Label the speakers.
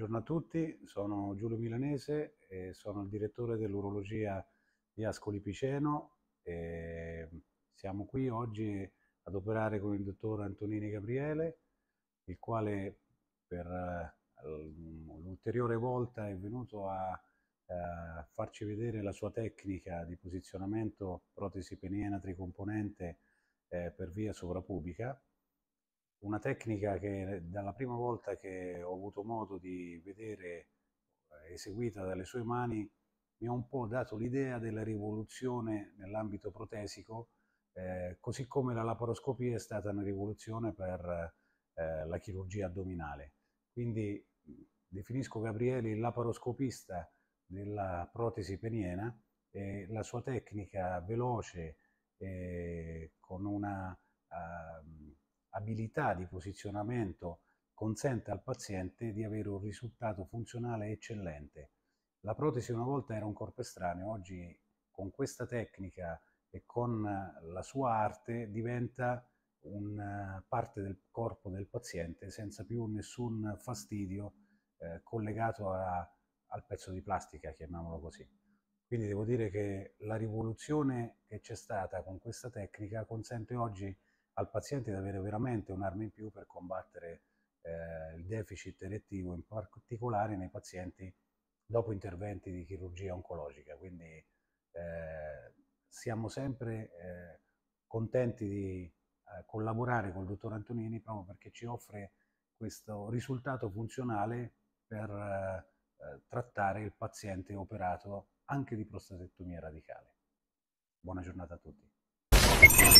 Speaker 1: Buongiorno a tutti, sono Giulio Milanese e sono il direttore dell'urologia di Ascoli Piceno. siamo qui oggi ad operare con il dottor Antonini Gabriele, il quale per eh, l'ulteriore volta è venuto a eh, farci vedere la sua tecnica di posizionamento protesi peniena tricomponente eh, per via sovrapubica una tecnica che dalla prima volta che ho avuto modo di vedere eh, eseguita dalle sue mani mi ha un po' dato l'idea della rivoluzione nell'ambito protesico, eh, così come la laparoscopia è stata una rivoluzione per eh, la chirurgia addominale. Quindi definisco Gabriele il laparoscopista della protesi peniena e la sua tecnica veloce eh, con una abilità di posizionamento consente al paziente di avere un risultato funzionale eccellente. La protesi una volta era un corpo estraneo, oggi con questa tecnica e con la sua arte diventa una eh, parte del corpo del paziente senza più nessun fastidio eh, collegato a, al pezzo di plastica, chiamiamolo così. Quindi devo dire che la rivoluzione che c'è stata con questa tecnica consente oggi al paziente di avere veramente un'arma in più per combattere eh, il deficit erettivo, in particolare nei pazienti dopo interventi di chirurgia oncologica. Quindi eh, siamo sempre eh, contenti di eh, collaborare col dottor Antonini proprio perché ci offre questo risultato funzionale per eh, trattare il paziente operato anche di prostatectomia radicale. Buona giornata a tutti.